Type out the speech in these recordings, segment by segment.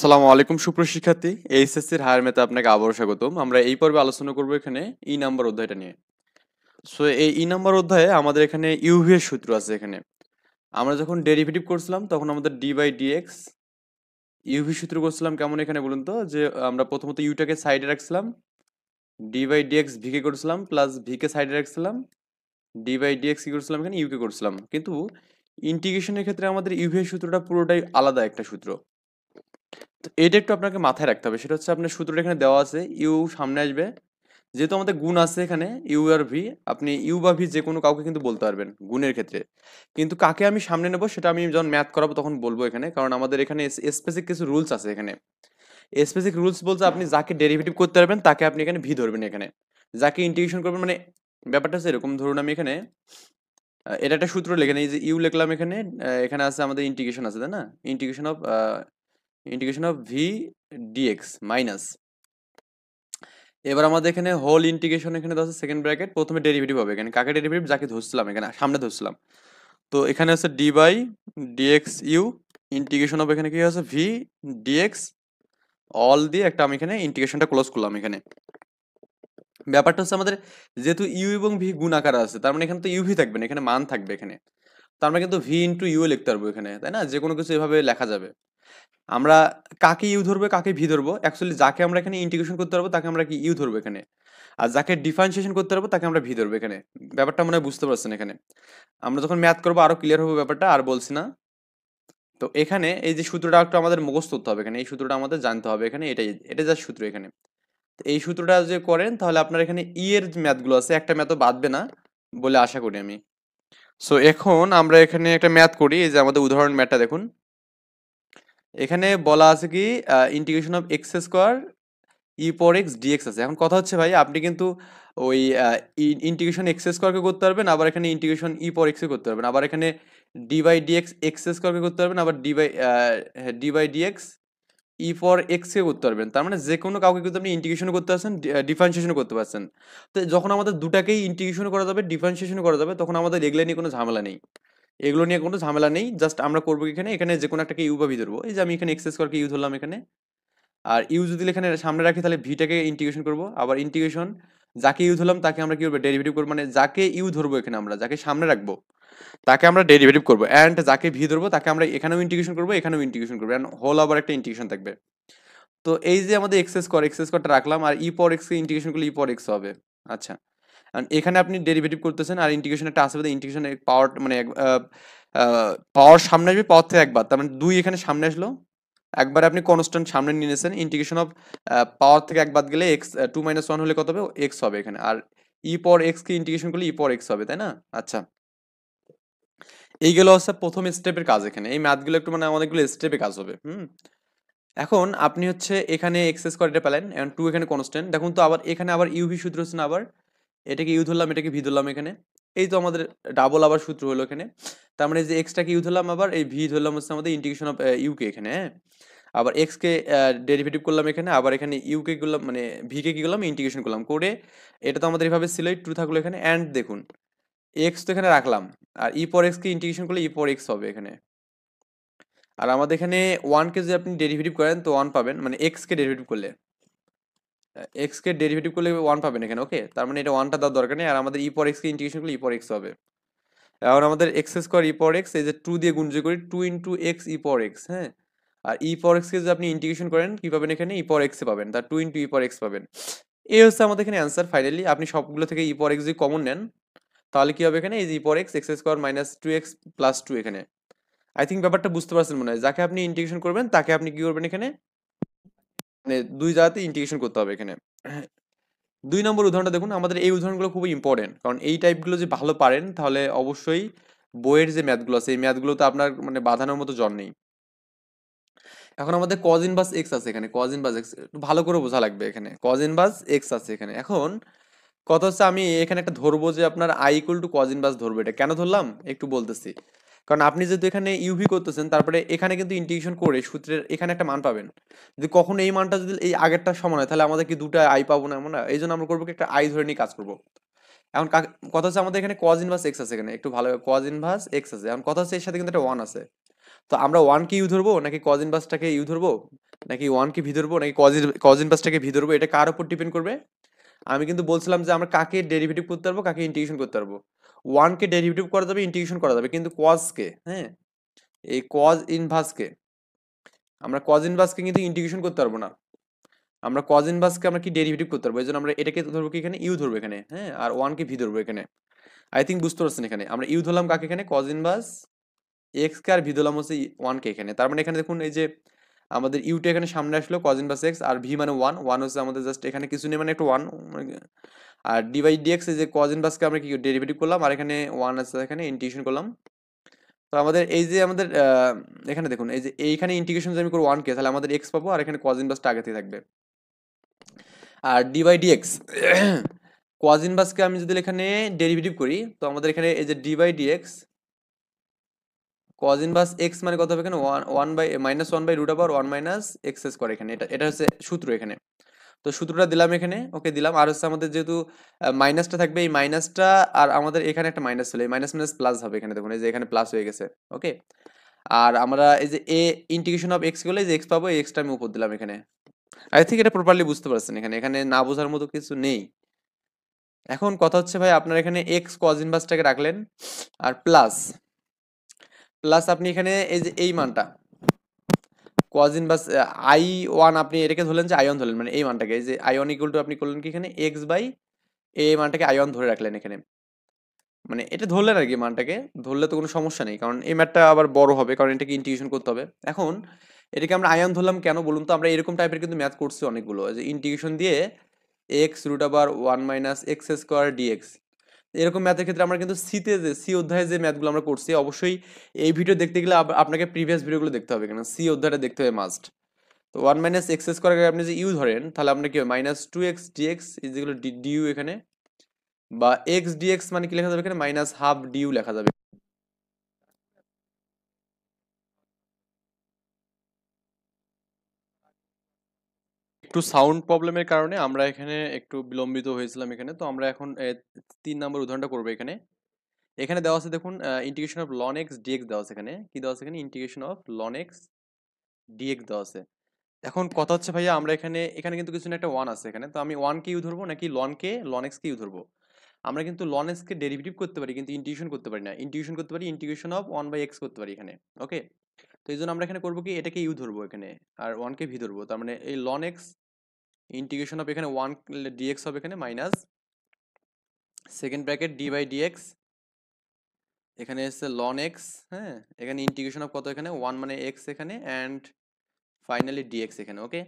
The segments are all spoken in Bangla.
আসসালামু আলাইকুম সুপ্রশিক্ষার্থী এইচএসসির হায়ার মেতে আপনাকে আবারও স্বাগতম আমরা এই পর্বে আলোচনা করব এখানে ই নাম্বার অধ্যায়টা নিয়ে সো এই ই নাম্বার অধ্যায়ে আমাদের এখানে ইউভি এর সূত্র আছে এখানে আমরা যখন ডেরিভেটিভ করছিলাম তখন আমাদের ডি বাই ডিএক্স ইউভি সূত্র করছিলাম কেমন এখানে বলুন তো যে আমরা প্রথমত ইউটাকে সাইডে রাখছিলাম ডি বাই ডিএক্স ভিকে করেছিলাম প্লাস ভিকে সাইডে রাখছিলাম ডি বাই ডিএক্স কি করছিলাম এখানে ইউকে করছিলাম কিন্তু ইন্টিগ্রেশনের ক্ষেত্রে আমাদের ইউভি সূত্রটা পুরোটাই আলাদা একটা সূত্র তো এটা একটু আপনাকে মাথায় রাখতে হবে সেটা হচ্ছে আপনার সূত্রটা এখানে দেওয়া আছে ইউ সামনে আসবে যেহেতু আমাদের গুণ আছে এখানে ইউ আর ভি আপনি ইউ বা ভি যে কোনো কাউকে কিন্তু বলতে পারবেন গুণের ক্ষেত্রে কিন্তু কাকে আমি সামনে নেব সেটা আমি যখন ম্যাথ করাবো তখন বলবো এখানে কারণ আমাদের এখানে স্পেসিক কিছু রুলস আছে এখানে স্পেসিক রুলস বলতে আপনি যাকে ডেরিভেটিভ করতে পারবেন তাকে আপনি এখানে ভি ধরবেন এখানে যাকে ইন্টিগ্রেশন করবেন মানে ব্যাপারটা হচ্ছে এরকম ধরুন আমি এখানে এটা একটা সূত্র লেখে এই যে ইউ লিখলাম এখানে এখানে আছে আমাদের ইন্টিগ্রেশন আছে তাই না integration of integration of V DX minus এবার আমাদের এখানে হোল ইন্টিগ্রেশন এখানে ধরছে সেকেন্ড ব্র্যাকেট প্রথমে ডেরিভেটিভ হবে এখানে কাকে ডেরিভেটিভ যাকে ধরছিলাম এখানে সামনে ধরছিলাম তো এখানে হচ্ছে D by DX U integration of এখানে কি আছে ভি ডিএক্স অল দিয়ে একটা আমি এখানে ইন্টিগ্রেশনটা ক্লোজ করলাম এখানে ব্যাপারটা হচ্ছে আমাদের যেহেতু ইউ এবং ভি গুণ আকার আছে তার মানে এখানে তো ইউভি থাকবে না এখানে মান থাকবে এখানে তো আমরা কিন্তু ভি ইন্টু ইউ লিখতে পারবো এখানে তাই না যে কোনো কিছু এভাবে লেখা যাবে আমরা কাকে ইউ ধরবো কাকে ভি ধরবো অ্যাকচুয়ালি যাকে আমরা এখানে ইন্টিগ্রেশন করতে পারবো তাকে আমরা কি ইউ ধরবো এখানে আর যাকে ডিফারেন্সিয়েশন করতে পারবো তাকে আমরা ভি ধরবো এখানে ব্যাপারটা মনে হয় বুঝতে পারছেন এখানে আমরা যখন ম্যাথ করবো আরও ক্লিয়ার হবে ব্যাপারটা আর বলছি না তো এখানে এই যে সূত্রটা একটু আমাদের মুখস্থ করতে হবে এখানে এই সূত্রটা আমাদের জানতে হবে এখানে এটাই এটা যা সূত্র এখানে তো এই সূত্রটা যে করেন তাহলে আপনার এখানে ই e এর ম্যাথগুলো আছে একটা ম্যাথও বাদবে না বলে আশা করি আমি সো এখন আমরা এখানে একটা ম্যাথ করি এই যে আমাদের উদাহরণ ম্যাথটা দেখুন এখানে বলা আছে কি ইন্টিগ্রেশন অফ এক্স স্কোয়ার ই পর এক্স ডিএক্স আছে এখন কথা হচ্ছে ভাই আপনি কিন্তু ওই ইন্টিগ্রেশন এক্স স্কোয়ারকে করতে পারবেন আবার এখানে ইন্টিগ্রেশন ই পর এক্সে করতে পারবেন আবার এখানে ডি বাই ডিএক্স এক্স স্কোয়ারকে করতে পারবেন আবার D by D by DX E for এক্সকে করতে পারবেন তার মানে যে কোনো কাউকে কিন্তু আপনি ইন্টিগ্রেশন করতে পারছেন ডিফারেন্সিয়েশন করতে পারছেন তো যখন আমাদের দুটাকেই ইন্টিগ্রেশন করা যাবে ডিফারেন্সিয়েশন করা যাবে তখন আমাদের এগুলো নিয়ে কোনো ঝামেলা নেই এগুলো নিয়ে কোনো ঝামেলা নেই জাস্ট আমরা করবো এখানে এখানে যে কোনো একটাকে ইউ বা ভি ধরবো এই যে আমি এখানে এক্সেস করকে ইউ ধরলাম এখানে আর ইউ যদি এখানে সামনে রাখি তাহলে ভিটাকে ইন্টিগ্রেশন করবো আবার ইন্টিগ্রেশন যাকে ইউ ধরলাম তাকে আমরা কি করবো ডেরিভেটিভ করবো মানে যাকে ইউ ধরবো এখানে আমরা যাকে সামনে রাখবো তাকে আমরা ডেরিভেটিভ করবো অ্যান্ড যাকে ভি ধরবো তাকে আমরা এখানেও ইন্টিগ্রেশন করবো এখানেও ইন্টিগ্রেশন করবো অ্যান্ড হোল আবার একটা ইন্টিগ্রেশন থাকবে তো এই যে আমাদের এক্সেস কর এক্সেস করটা রাখলাম আর ই পর এক্সকে ইন্টিগ্রেশন করলে ই পর এক্স হবে আচ্ছা এখানে আপনি ডেরিভেটিভ করতেছেন আর ইন্টিগ্রেশন একটা আসবে ইন্টিগ্রেশন পাওয়ার মানে পাওয়ার সামনে আসবে পাওয়ার থেকে একবার তার মানে দুই এখানে সামনে আসলো একবার আপনি কনস্ট্যান্ট সামনে নিয়ে নিয়েছেন ইন্টিগ্রেশন অফ পাওয়ার থেকে একবার গেলে এক্স টু মাইনাস ওয়ান হলে কত হবে এক্স হবে এখানে আর ই পর এক্সকে ইন্টিগ্রেশন করলে ই পর এক্স হবে তাই না আচ্ছা এই হচ্ছে প্রথম স্টেপের কাজ এখানে এই ম্যাথগুলো একটু মানে অনেকগুলো স্টেপে কাজ হবে হুম এখন আপনি হচ্ছে এখানে এক্স স্কোয়ার এটা পেলেন এখন টু এখানে কনস্ট্যান্ট দেখুন তো আবার এখানে আবার ইউভি সূত্র হচ্ছে না আবার এটাকে ইউ ধরলাম এটাকে ভি ধরলাম এখানে এই তো আমাদের ডাবল আবার সূত্র হলো এখানে তার মানে যে এক্সটাকে ইউ ধরলাম আবার এই ভি ধরলাম হচ্ছে আমাদের ইন্টিগ্রেশন অফ ইউকে এখানে হ্যাঁ আবার এক্সকে ডেরিভেটিভ করলাম এখানে আবার এখানে ইউকে করলাম মানে ভিকে কী করলাম ইন্টিগ্রেশন করলাম করে এটা তো আমাদের এভাবে সিলেক্ট টু থাকলো এখানে অ্যান্ড দেখুন এক্স তো এখানে রাখলাম আর ই e পর এক্সকে ইন্টিগ্রেশন করলে ই e পর এক্স হবে এখানে আর আমাদের এখানে ওয়ানকে যদি আপনি ডেরিভেটিভ করেন তো ওয়ান পাবেন মানে এক্সকে ডেরিভেটিভ করলে এক্স কে ডেরিভেটিভ করলে ওয়ান পাবেন এখানে ওকে তার মানে এটা ওয়ানটা দেওয়ার দরকার নেই আর আমাদের ই পর এক্স ইন্টিগ্রেশন করলে ই পর এক্স হবে এখন আমাদের এক্স স্কোয়ার ই পর এক্স এই যে টু দিয়ে গুণ করি টু ইন্টু এক্স ই পর এক্স হ্যাঁ আর ই e পর কে যদি আপনি ইন্টিগ্রেশন করেন কি পাবেন এখানে ই e পর এ পাবেন তার টু ইন্টু ই পর এক্স পাবেন এই হচ্ছে আমাদের এখানে অ্যান্সার ফাইনালি আপনি সবগুলো থেকে ই পর এক্স যদি কমন নেন তাহলে কি হবে এখানে এই যে ই পর x X square minus two X plus two এখানে আই থিঙ্ক ব্যাপারটা বুঝতে পারছেন মনে হয় যাকে আপনি ইন্টিগ্রেশন করবেন তাকে আপনি কি করবেন এখানে মানে দুই জায়গাতে ইন্টিগ্রেশন করতে হবে এখানে দুই নম্বর উদাহরণটা দেখুন আমাদের এই উদাহরণগুলো খুবই ইম্পর্টেন্ট কারণ এই টাইপগুলো যে ভালো পারেন তাহলে অবশ্যই বইয়ের যে ম্যাথগুলো আছে এই তো আপনার মানে বাঁধানোর মতো জন নেই এখন আমাদের কজ বাস এক্স আছে এখানে কজ বাস এক্স একটু ভালো করে বোঝা লাগবে এখানে কজ বাস এক্স আছে এখানে এখন কথা হচ্ছে আমি এখানে একটা ধরবো যে আপনার আই ইকুয়াল টু কজ বাস ধরবো এটা কেন ধরলাম একটু বলতেছি কারণ আপনি যেহেতু এখানে ইউভি করতেছেন তারপরে এখানে কিন্তু ইন্টিগ্রেশন করে সূত্রের এখানে একটা মান পাবেন যদি কখন এই মানটা যদি এই আগেরটা সমান হয় তাহলে আমাদের কি দুটা আই পাবো না আমরা এই জন্য আমরা করবো একটা আই ধরে নিয়ে কাজ করবো এখন কথা হচ্ছে আমাদের এখানে কজ ইনভার্স এক্স আছে এখানে একটু ভালো কজ ইনভার্স এক্স আছে এখন কথা হচ্ছে এর সাথে কিন্তু একটা ওয়ান আছে তো আমরা ওয়ানকে ইউ ধরবো নাকি কজ ইনভার্সটাকে ইউ ধরবো নাকি ওয়ানকে ভি ধরবো নাকি কজ কজ ইনভার্সটাকে ভি ধরবো এটা কার উপর ডিপেন্ড করবে আমি কিন্তু বলছিলাম যে আমরা কাকে ডেরিভেটিভ করতে পারবো কাকে ইন্টিগ্রেশন করতে পারবো ওয়ানকে ডেরিভেটিভ করা যাবে ইন্টিগ্রেশন করা যাবে কিন্তু কজকে হ্যাঁ এই কজ ইনভার্সকে আমরা কজ ইনভার্সকে কিন্তু ইন্টিগ্রেশন করতে পারবো না আমরা কজ ইনভার্সকে আমরা কি ডেরিভেটিভ করতে পারবো এই জন্য আমরা এটাকে ধরবো কি এখানে ইউ ধরবো এখানে হ্যাঁ আর ওয়ানকে ভি ধরবো এখানে আই থিঙ্ক বুঝতে পারছেন এখানে আমরা ইউ ধরলাম কাকে এখানে কজ ইনভার্স এক্সকে আর ভি ধরলাম হচ্ছে ওয়ানকে এখানে তার মানে এখানে দেখুন এই যে আমাদের ইউটা এখানে সামনে আসলো কজ ইনভার্স এক্স আর ভি মানে ওয়ান ওয়ান হচ্ছে আমাদের জাস্ট এখানে কিছু নেই মানে একটু ওয়ান আর ডি এক্স এই যে কজ বাসকে আমরা কি ডেরিভেটিভ করলাম আর এখানে ওয়ান আছে এখানে ইন্টিগ্রেশন করলাম তো আমাদের এই যে আমাদের এখানে দেখুন এই যে এইখানে ইন্টিগ্রেশন যদি আমি করি ওয়ানকে তাহলে আমাদের এক্স পাবো আর এখানে কজ ইনভার্সটা আগে থাকবে আর ডি এক্স ডিএক্স কজ বাসকে আমি যদি এখানে ডেরিভেটিভ করি তো আমাদের এখানে এই যে ডি এক্স ডিএক্স কজ বাস এক্স মানে কত হবে এখানে one one by minus one by root আবার ওয়ান মাইনাস এক্স স্কোয়ার এখানে এটা এটা হচ্ছে সূত্র এখানে তো সূত্রটা দিলাম এখানে ওকে দিলাম আর হচ্ছে আমাদের যেহেতু মাইনাসটা থাকবে এই মাইনাসটা আর আমাদের এখানে একটা মাইনাস ছিল এই মাইনাস মাইনাস প্লাস হবে এখানে দেখুন এই যে এখানে প্লাস হয়ে গেছে ওকে আর আমরা এই যে এ ইন্টিগ্রেশন অফ এক্স গুলো এই যে এক্স পাবো এই এক্সটা আমি উপর দিলাম এখানে আই থিঙ্ক এটা প্রপারলি বুঝতে পারছেন এখানে এখানে না বোঝার মতো কিছু নেই এখন কথা হচ্ছে ভাই আপনার এখানে এক্স কজ ইনভার্সটাকে রাখলেন আর প্লাস প্লাস আপনি এখানে এই যে এই মানটা কজ ইনভার্স আই ওয়ান আপনি এটাকে ধরলেন যে আয়ন ধরলেন মানে এই মানটাকে যে আয়ন ইকুল টু আপনি করলেন কি এখানে এক্স বাই এই মানটাকে আয়ন ধরে রাখলেন এখানে মানে এটা ধরলেন আর কি মানটাকে ধরলে তো কোনো সমস্যা নেই কারণ এই ম্যাটটা আবার বড় হবে কারণ এটাকে ইন্টিগ্রেশন করতে হবে এখন এটাকে আমরা আয়ন ধরলাম কেন বলুন তো আমরা এরকম টাইপের কিন্তু ম্যাথ করছি অনেকগুলো যে ইন্টিগ্রেশন দিয়ে এক্স রুট আবার one minus x square DX এরকম ম্যাথের ক্ষেত্রে আমরা কিন্তু সিতে যে সি অধ্যায়ে যে ম্যাথগুলো আমরা করছি অবশ্যই এই ভিডিও দেখতে গেলে আপনাকে প্রিভিয়াস ভিডিওগুলো দেখতে হবে কেন সি অধ্যায়টা দেখতে হবে মাস্ট তো ওয়ান মাইনাস এক্স এক্স করার আপনি যে ইউ ধরেন তাহলে আপনার কি হবে মাইনাস টু এক্স ডিএক্স যেগুলো ডিউ এখানে বা এক্স ডিএক্স মানে কি লেখা যাবে এখানে মাইনাস হাফ ডিউ লেখা যাবে একটু সাউন্ড প্রবলেমের কারণে আমরা এখানে একটু বিলম্বিত হয়েছিলাম এখানে তো আমরা এখন তিন নম্বর উদাহরণটা করবো এখানে এখানে দেওয়া আছে দেখুন integration of ln X DX দেওয়া আছে এখানে কি দেওয়া আছে এখানে integration of ln X DX দেওয়া আছে এখন কথা হচ্ছে ভাইয়া আমরা এখানে এখানে কিন্তু কিছু না একটা ওয়ান আছে এখানে তো আমি কে ইউ ধরবো নাকি লনকে লন কে ইউ ধরবো আমরা কিন্তু লন এক্সকে ডেরিভেটিভ করতে পারি কিন্তু ইন্টিগ্রেশন করতে পারি না ইন্টিগ্রেশন করতে পারি integration of one by X করতে পারি এখানে ওকে তো এই জন্য আমরা এখানে করবো কি এটাকে ইউ ধরবো এখানে আর ওয়ানকে ভি ধরবো তার মানে এই লন এক্স ইন্টিগ্রেশন হবে এখানে ওয়ান ডিএক্স হবে এখানে minus second bracket D by DX এখানে এসছে লন এক্স হ্যাঁ এখানে ইন্টিগ্রেশন অফ কত এখানে ওয়ান মানে এক্স এখানে অ্যান্ড ফাইনালি ডিএক্স এখানে ওকে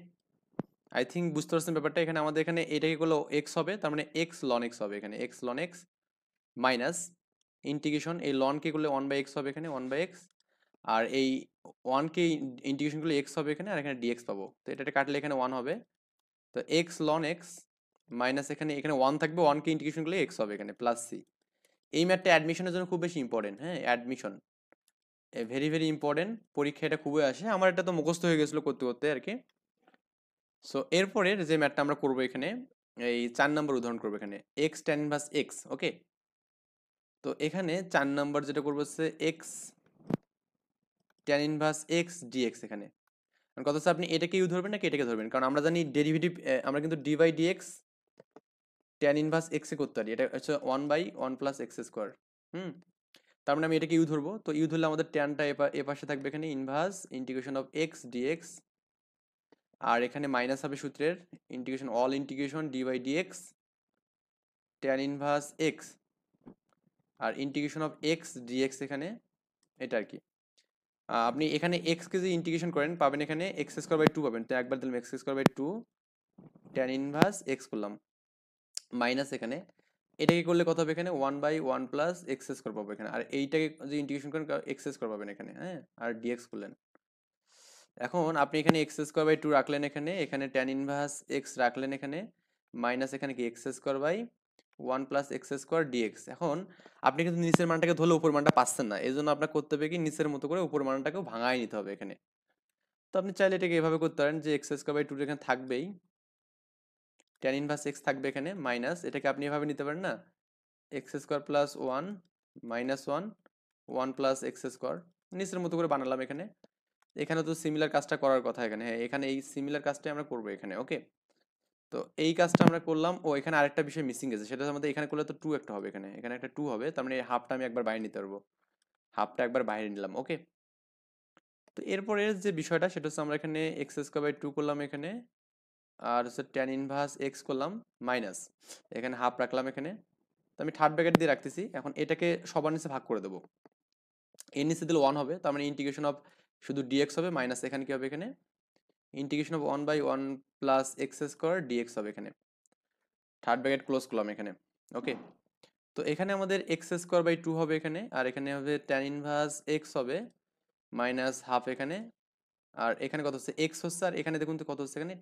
আই থিঙ্ক বুঝতে পারছেন ব্যাপারটা এখানে আমাদের এখানে এটাকে করলো এক্স হবে তার মানে এক্স লন এক্স হবে এখানে X ln X minus integration এই লনকে করলে ওয়ান বাই এক্স হবে এখানে ওয়ান বাই এক্স আর এই ওয়ানকে ইন্টিগ্রেশন করলে এক্স হবে এখানে আর এখানে ডিএক্স পাবো তো এটা কাটলে এখানে ওয়ান হবে তো এক্স লন এক্স মাইনাস এখানে এখানে ওয়ান থাকবে ওয়ানকে ইন্টিগ্রেশন করলে এক্স হবে এখানে প্লাস সি এই ম্যাথটা অ্যাডমিশনের জন্য খুব বেশি ইম্পর্টেন্ট হ্যাঁ অ্যাডমিশন ভেরি ভেরি ইম্পর্টেন্ট পরীক্ষা এটা খুবই আসে আমার এটা তো মুখস্থ হয়ে গেছিলো করতে করতে আর কি সো এরপরের যে ম্যাথটা আমরা করবো এখানে এই চার নম্বর উদাহরণ করবো এখানে এক্স টেন ভাস এক্স ওকে তো এখানে চার নম্বর যেটা করবো হচ্ছে X tan inverse X DX এখানে কথা হচ্ছে আপনি এটাকে ইউ ধরবেন না এটাকে ধরবেন কারণ আমরা জানি ডেরিভেটিভ আমরা কিন্তু D by D X tan inverse এক্সে করতে পারি এটা হচ্ছে one by one plus x square হুম তার মানে আমি এটাকে ইউ ধরবো তো ইউ ধরলে আমাদের ট্যানটা এ পাশে থাকবে এখানে inverse integration of X D X আর এখানে মাইনাস হবে সূত্রের integration all integration D by D X tan inverse x আর integration of X D X এখানে এটা আর কি আপনি এখানে এক্সকে যদি ইন্টিগ্রেশন করেন পাবেন এখানে এক্স স্কোয়ার বাই টু পাবেন তো একবার দিলাম X square by two tan inverse X করলাম মাইনাস এখানে এটাকে করলে কত হবে এখানে one by one plus x square পাবো এখানে আর এইটাকে যদি ইন্টিগ্রেশন করেন এক্স স্কোয়ার পাবেন এখানে হ্যাঁ আর ডিএক্স করলেন এখন আপনি এখানে এক্স স্কোয়ার বাই টু রাখলেন এখানে এখানে ট্যান ইনভার্স এক্স রাখলেন এখানে মাইনাস এখানে কি X square by one plus x square DX এখন আপনি কিন্তু নিচের মানটাকে ধরলে উপর মানটা পাচ্ছেন না এই জন্য আপনার করতে হবে কি নিচের মতো করে উপর মানটাকেও ভাঙায় নিতে হবে এখানে তো আপনি চাইলে এটাকে এভাবে করতে পারেন যে এক্স স্কোয়ার বাই টু এখানে থাকবেই টেন ইনভার্স এক্স থাকবে এখানে মাইনাস এটাকে আপনি এভাবে নিতে পারেন না X square plus one minus one one plus x square নিচের মতো করে বানালাম এখানে এখানে তো সিমিলার কাজটা করার কথা এখানে হ্যাঁ এখানে এই সিমিলার কাজটাই আমরা করবো এখানে ওকে তো এই কাজটা আমরা করলাম ও এখানে আরেকটা বিষয় মিসিং গেছে সেটা আমাদের এখানে করলে তো টু একটা হবে এখানে এখানে একটা টু হবে তার মানে এই হাফটা আমি একবার বাইরে নিতে পারবো হাফটা একবার বাইরে নিলাম ওকে তো এরপরের যে বিষয়টা সেটা হচ্ছে আমরা এখানে এক্স স্কোয়ার বাই টু করলাম এখানে আর হচ্ছে ট্যান ইনভার্স এক্স করলাম মাইনাস এখানে হাফ রাখলাম এখানে তো আমি থার্ড ব্র্যাকেট দিয়ে রাখতেছি এখন এটাকে সবার নিচে ভাগ করে দেবো এর নিচে দিলে ওয়ান হবে তার মানে ইন্টিগ্রেশন অফ শুধু ডিএক্স হবে মাইনাস এখানে কি হবে এখানে integration of one by one plus x square DX হবে এখানে থার্ড ব্যাকেট ক্লোজ করলাম এখানে ওকে তো এখানে আমাদের এক্স স্কোয়ার বাই টু হবে এখানে আর এখানে হবে ট্যান ইনভার্স এক্স হবে মাইনাস হাফ এখানে আর এখানে কত হচ্ছে এক্স হচ্ছে আর এখানে দেখুন তো কত হচ্ছে এখানে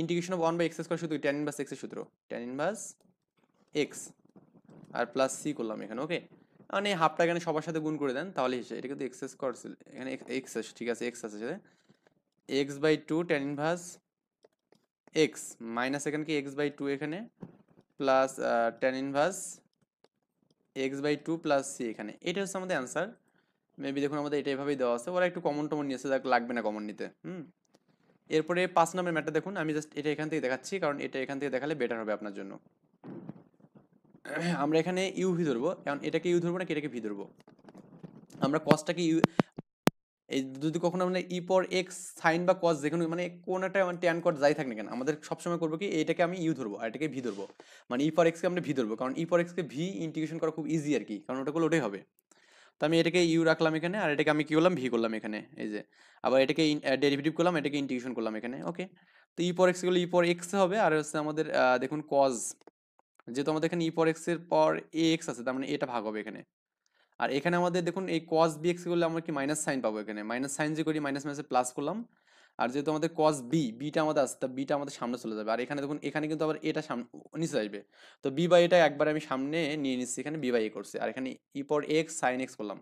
integration of one by x square শুধু ট্যান ইনভার্স এক্সের সূত্র ট্যান ইনভার্স এক্স আর প্লাস সি করলাম এখানে ওকে মানে হাফটা এখানে সবার সাথে গুণ করে দেন তাহলে হিসেবে এটা কিন্তু এক্স স্কোয়ার এখানে এক্স ঠিক আছে এক্স আছে x by two tan inverse x minus এখানে কি এক্স বাই টু এখানে plus tan inverse x by two plus c এখানে এটা হচ্ছে আমাদের অ্যান্সার মেবি দেখুন আমাদের এটা এভাবেই দেওয়া আছে ওরা একটু কমন টমন নিয়েছে যাক লাগবে না কমন নিতে হুম এরপরে পাঁচ নম্বর ম্যাটার দেখুন আমি জাস্ট এটা এখান থেকে দেখাচ্ছি কারণ এটা এখান থেকে দেখালে বেটার হবে আপনার জন্য আমরা এখানে ইউ ভি ধরবো কারণ এটাকে ইউ ধরবো না নাকি এটাকে ভি ধরবো আমরা কসটাকে ইউ এই যদি কখনো আমরা ই পর এক্স সাইন বা কস যেখানে মানে কোন একটা ট্যান মানে কট যাই থাকে না কেন আমাদের সবসময় করবো কি এটাকে আমি ইউ ধরবো আর এটাকে ভি ধরবো মানে ই পর এক্সকে আমরা ভি ধরবো কারণ ই পর এক্সকে ভি ইন্টিগ্রেশন করা খুব ইজি আর কি কারণ ওটা করলে ওটাই হবে তো আমি এটাকে ইউ রাখলাম এখানে আর এটাকে আমি কী করলাম ভি করলাম এখানে এই যে আবার এটাকে ডেরিভেটিভ করলাম এটাকে ইন্টিগ্রেশন করলাম এখানে ওকে তো ই পর এক্স গুলো ই পর এক্স হবে আর হচ্ছে আমাদের দেখুন কজ যেহেতু আমাদের এখানে ই e পর এক্সের পর এ এক্স আছে তার মানে এটা ভাগ হবে এখানে আর এখানে আমাদের দেখুন এই কস বিএক্স করলে আমরা কি মাইনাস সাইন পাবো এখানে মাইনাস সাইন যে করি মাইনাস মাইনাসে প্লাস করলাম আর যেহেতু আমাদের কস বি বিটা আমাদের আসছে তা বিটা আমাদের সামনে চলে যাবে আর এখানে দেখুন এখানে কিন্তু আবার এটা সামনে নিচে আসবে তো বি বাই এটা একবার আমি সামনে নিয়ে নিচ্ছি এখানে বি বাই এ করছে আর এখানে ই পর এক্স সাইন এক্স করলাম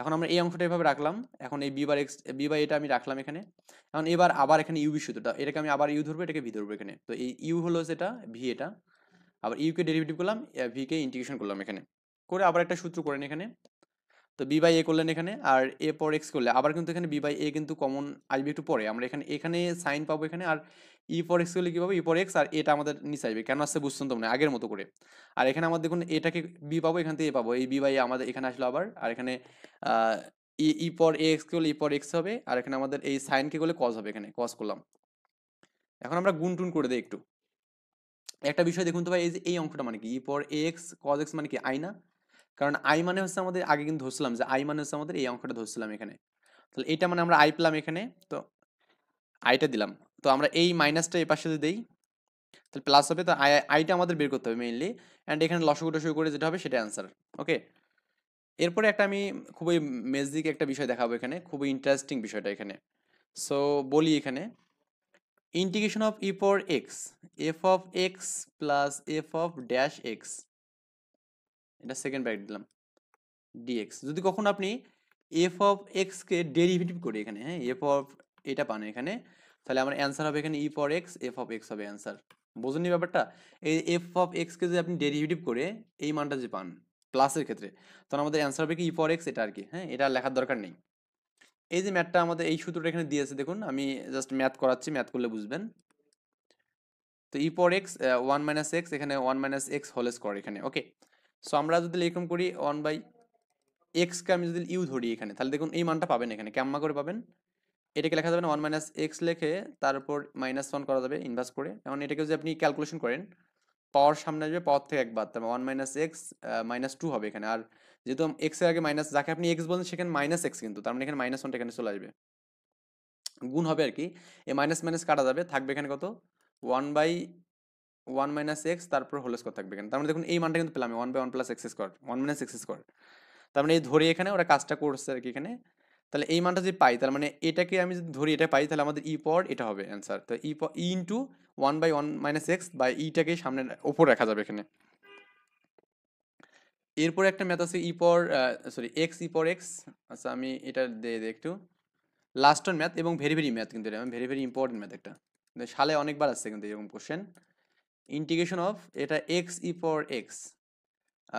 এখন আমরা এই অংশটা এভাবে রাখলাম এখন এই b by x b by এটা আমি রাখলাম এখানে এখন এবার আবার এখানে বি সুতোটা এটাকে আমি আবার ইউ ধরবো এটাকে ভি ধরবো এখানে তো এই ইউ হলো সেটা ভি এটা আবার ইউকে ডেরিভেটিভ করলাম ভিকে ইন্টিগ্রেশন করলাম এখানে করে আবার একটা সূত্র করেন এখানে তো বি বাই এ করলেন এখানে আর এ পর এক্স করলে আবার কিন্তু এখানে বি বাই এ কিন্তু কমন আসবে একটু পরে আমরা এখানে এখানে সাইন পাবো এখানে আর ই e পর এক্স করলে কী পাবো ই e পর এক্স আর এটা আমাদের নিচে আসবে কেন আসছে বুঝতাম তো মানে আগের মতো করে আর এখানে আমাদের দেখুন এটাকে বি পাবো এখান থেকে এ পাবো এই বি বাই আমাদের এখানে আসলো আবার আর এখানে ই ই e, পর এ এক্স করলে ই পর এক্স হবে আর এখানে আমাদের এই সাইনকে করলে কজ হবে এখানে কজ করলাম এখন আমরা গুন টুন করে দিই একটু একটা বিষয় দেখুন তো ভাই এই যে এই অঙ্কটা মানে কি ই পর এক্স কজ এক্স মানে কি আয়না কারণ আই মানে হচ্ছে আমাদের আগে কিন্তু ধরছিলাম যে আই মানে হচ্ছে আমাদের এই অঙ্কটা ধরছিলাম এখানে তাহলে এটা মানে আমরা আই পেলাম এখানে তো আইটা দিলাম তো আমরা এই মাইনাসটা এই পাশে যদি দিই তাহলে প্লাস হবে তো আই আইটা আমাদের বের করতে হবে মেইনলি অ্যান্ড এখানে লসগু শুরু করে যেটা হবে সেটা অ্যান্সার ওকে এরপরে একটা আমি খুবই মেজিক একটা বিষয় দেখাবো এখানে খুবই ইন্টারেস্টিং বিষয়টা এখানে সো বলি এখানে ইন্টিগ্রেশন অফ ই পর x f of x plus f of dash x এটা সেকেন্ড ব্র্যাকেট দিলাম ডিএক্স যদি কখনো আপনি এফ অফ এক্সকে ডেরিভেটিভ করি এখানে হ্যাঁ এফ অফ এটা পান এখানে তাহলে আমার অ্যান্সার হবে এখানে e for x f of x হবে অ্যান্সার বোঝেননি ব্যাপারটা এই এফ অফ এক্সকে যদি আপনি ডেরিভেটিভ করে এই মানটা যে পান প্লাসের ক্ষেত্রে তখন আমাদের অ্যান্সার হবে কি ই ফর এক্স এটা আর কি হ্যাঁ এটা লেখার দরকার নেই এই যে ম্যাথটা আমাদের এই সূত্রটা এখানে দিয়েছে দেখুন আমি জাস্ট ম্যাথ করাচ্ছি ম্যাথ করলে বুঝবেন তো e for x one minus x এখানে one minus x whole square এখানে ওকে সো আমরা যদি এরকম করি ওয়ান বাই এক্সকে আমি যদি ইউ ধরি এখানে তাহলে দেখুন এই মানটা পাবেন এখানে কেমা করে পাবেন এটাকে লেখা যাবে না ওয়ান মাইনাস এক্স লেখে তারপর মাইনাস ওয়ান করা যাবে ইনভার্স করে এখন এটাকে যদি আপনি ক্যালকুলেশন করেন পাওয়ার সামনে আসবে পাওয়ার থেকে একবার তার one minus x minus two হবে এখানে আর যেহেতু এক্সের আগে মাইনাস যাকে আপনি এক্স বলেন সেখানে মাইনাস এক্স কিন্তু তার মানে এখানে মাইনাস ওয়ানটা এখানে চলে আসবে গুণ হবে আর কি এই মাইনাস মাইনাস কাটা যাবে থাকবে এখানে কত one by one minus x তারপর হোল স্কোয়ার থাকবে কেন তার মানে দেখুন এই মানটা কিন্তু পেলাম one by one plus x square one minus x square তার মানে এই ধরে এখানে ওরা কাজটা করছে আর কি এখানে তাহলে এই মানটা যদি পাই তার মানে এটাকে আমি যদি ধরি এটা পাই তাহলে আমাদের ই e পর এটা হবে অ্যান্সার তো ই পর e into one by one minus x বা ইটাকে সামনে ওপর রাখা যাবে এখানে এরপরে একটা ম্যাথ আছে ই পর সরি এক্স ই পর এক্স আচ্ছা আমি এটা দিয়ে দিই একটু লাস্ট অন ম্যাথ এবং ভেরি ভেরি ম্যাথ কিন্তু এটা ভেরি ভেরি ইম্পর্টেন্ট ম্যাথ একটা সালে অনেকবার আসছে কিন্তু এরকম কোশ্চেন ইন্টিগ্রেশন অফ এটা এক্স ই পর এক্স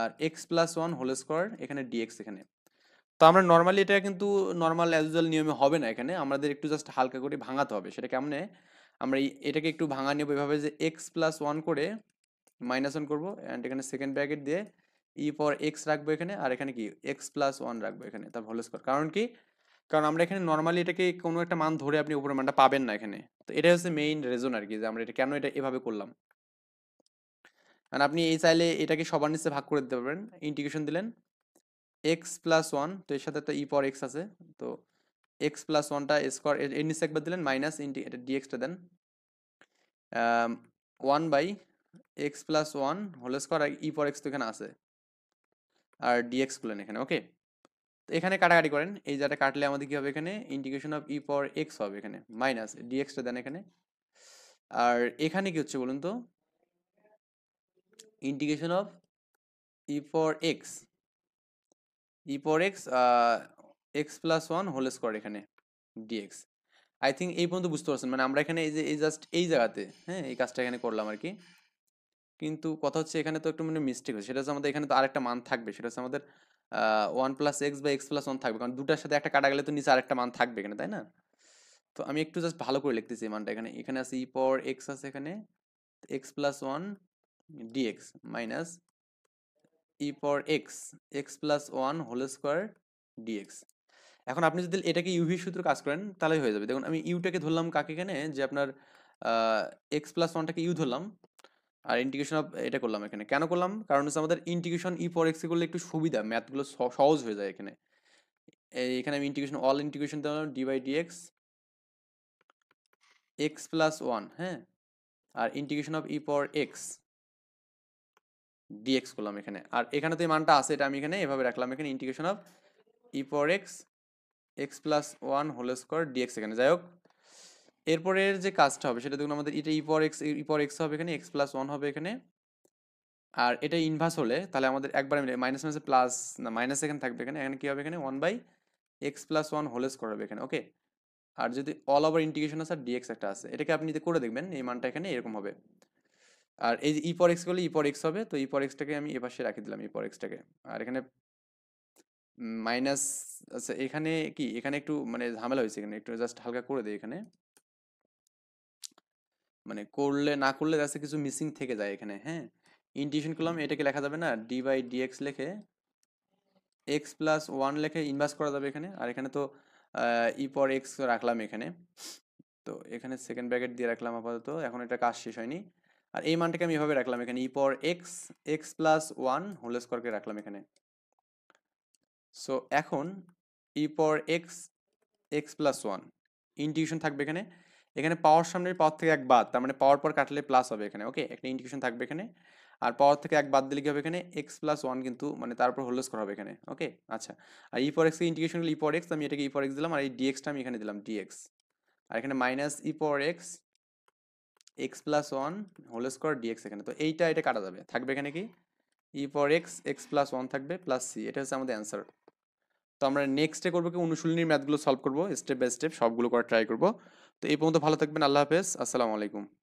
আর x plus one whole square এখানে ডিএক্স এখানে তো আমরা নর্মালি এটা কিন্তু নর্মাল অ্যাজুয়াল নিয়মে হবে না এখানে আমাদের একটু জাস্ট হালকা করে ভাঙাতে হবে সেটা কেমনে আমরা এটাকে একটু ভাঙা নেব এভাবে যে এক্স প্লাস ওয়ান করে মাইনাস ওয়ান করবো অ্যান্ড এখানে সেকেন্ড ব্র্যাকেট দিয়ে ই পর এক্স রাখবো এখানে আর এখানে কি এক্স প্লাস ওয়ান রাখবো এখানে তার হোল স্কোয়ার কারণ কি কারণ আমরা এখানে নর্মালি এটাকে কোনো একটা মান ধরে আপনি উপরের মানটা পাবেন না এখানে তো এটা হচ্ছে মেইন রিজন আর কি যে আমরা এটা কেন এটা এভাবে করলাম মানে আপনি এই চাইলে এটাকে সবার নিচে ভাগ করে দিতে পারবেন ইন্টিগ্রেশন দিলেন এক্স প্লাস ওয়ান তো এর সাথে একটা ই পর এক্স আছে তো এক্স প্লাস ওয়ানটা স্কোয়ার এর নিচে একবার দিলেন মাইনাস ইন্টি এটা ডিএক্সটা then one by x plus one whole square ই পর এক্স তো এখানে আছে আর ডিএক্স করলেন এখানে ওকে তো এখানে কাটাকাটি করেন এই যাটা কাটলে আমাদের কী হবে এখানে ইন্টিগ্রেশন অফ ই পর এক্স হবে এখানে মাইনাস ডিএক্সটা দেন এখানে আর এখানে কি হচ্ছে বলুন তো integration of e for x e for x x plus one whole square এখানে ডিএক্স আই থিঙ্ক এই পর্যন্ত বুঝতে পারছেন মানে আমরা এখানে এই যে এই জাস্ট এই জায়গাতে হ্যাঁ এই কাজটা এখানে করলাম আর কি কিন্তু কথা হচ্ছে এখানে তো একটু মানে মিস্টেক হচ্ছে সেটা হচ্ছে আমাদের এখানে তো আরেকটা মান থাকবে সেটা হচ্ছে আমাদের ওয়ান প্লাস এক্স বা এক্স প্লাস ওয়ান থাকবে কারণ দুটার সাথে একটা কাটা গেলে তো নিচে আরেকটা মান থাকবে এখানে তাই না তো আমি একটু জাস্ট ভালো করে লিখতেছি মানটা এখানে এখানে আছে ই পর এক্স আছে এখানে x plus one dx minus e e power x x plus one whole square dx এখন আপনি যদি এটাকে ইউভি সূত্র কাজ করেন তাহলে হয়ে যাবে দেখুন আমি ইউটাকে ধরলাম কাকে কেনে যে আপনার এক্স প্লাস ওয়ানটাকে ইউ ধরলাম আর ইন্টিগ্রেশন অফ এটা করলাম এখানে কেন করলাম কারণ হচ্ছে আমাদের ইন্টিগ্রেশন ই পর এক্সে করলে একটু সুবিধা ম্যাথগুলো সহজ হয়ে যায় এখানে এখানে আমি ইন্টিগ্রেশন অল ইন্টিগ্রেশন দিলাম d by D x x plus one হ্যাঁ আর ইন্টিগ্রেশন অফ ই পর এক্স ডিএক্স করলাম এখানে আর এখানে তো এই মানটা আছে এটা আমি এখানে এভাবে রাখলাম এখানে ইন্টিগ্রেশন অফ ইপর x x plus one whole square dx এখানে যাই হোক এরপরের যে কাজটা হবে সেটা দেখুন আমাদের এটা ইপর এক্স ইপর এক্স হবে এখানে এক্স প্লাস ওয়ান হবে এখানে আর এটা ইনভার্স হলে তাহলে আমাদের একবার মিলে মাইনাস মাইনাসে প্লাস না মাইনাস এখানে থাকবে এখানে এখানে কী হবে এখানে one by x plus one whole square হবে এখানে ওকে আর যদি অল ওভার ইন্টিগ্রেশন আছে আর ডিএক্স একটা আছে এটাকে আপনি করে দেখবেন এই মানটা এখানে এরকম হবে আর এই যে ইপর এক্স করলে ইপর এক্স হবে তো ইপর এক্সটাকে আমি এপাশে রাখি দিলাম ইপর এক্সটাকে আর এখানে মাইনাস আচ্ছা এখানে কি এখানে একটু মানে ঝামেলা হয়েছে এখানে একটু জাস্ট হালকা করে দেয় এখানে মানে করলে না করলে যাচ্ছে কিছু মিসিং থেকে যায় এখানে হ্যাঁ ইন্টিউশন করলাম এটাকে লেখা যাবে না ডি বাই এক্স লেখে এক্স প্লাস ওয়ান লেখে ইনভার্স করা যাবে এখানে আর এখানে তো ই পর এক্স রাখলাম এখানে তো এখানে সেকেন্ড ব্র্যাকেট দিয়ে রাখলাম আপাতত এখন এটা কাজ শেষ হয়নি আর এই মানটাকে আমি এভাবে রাখলাম এখানে ই পর x x plus one whole স্কোয়ারকে রাখলাম এখানে সো এখন ই পর x x plus one integration থাকবে এখানে এখানে পাওয়ার সামনে পাওয়ার থেকে এক বাদ তার মানে পাওয়ার পর কাটলে প্লাস হবে এখানে ওকে একটা ইন্টিগ্রেশন থাকবে এখানে আর পাওয়ার থেকে এক বাদ দিলে কি হবে এখানে এক্স প্লাস ওয়ান কিন্তু মানে তারপর হোল স্কোয়ার হবে এখানে ওকে আচ্ছা আর ই পর এক্স ইন্টিগ্রেশন ই পর এক্স আমি এটাকে ই পর এক্স দিলাম আর এই ডিএক্সটা আমি এখানে দিলাম ডিএক্স আর এখানে মাইনাস ই পর x x plus one whole square dx এখানে তো এইটা এটা কাটা যাবে থাকবে এখানে কি e for x x plus one থাকবে প্লাস সি এটা হচ্ছে আমাদের অ্যান্সার তো আমরা নেক্সটে করবো কি অনুশীলনীর ম্যাথগুলো সলভ করবো স্টেপ বাই স্টেপ সবগুলো করার ট্রাই করবো তো এই পর্যন্ত ভালো থাকবেন আল্লাহ হাফেজ আসসালামু আলাইকুম